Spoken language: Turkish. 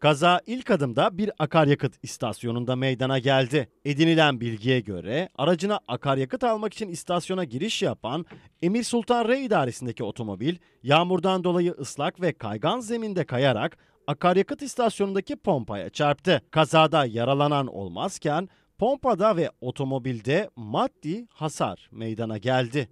Kaza ilk adımda bir akaryakıt istasyonunda meydana geldi. Edinilen bilgiye göre aracına akaryakıt almak için istasyona giriş yapan Emir Sultan Re idaresindeki otomobil yağmurdan dolayı ıslak ve kaygan zeminde kayarak akaryakıt istasyonundaki pompaya çarptı. Kazada yaralanan olmazken pompada ve otomobilde maddi hasar meydana geldi.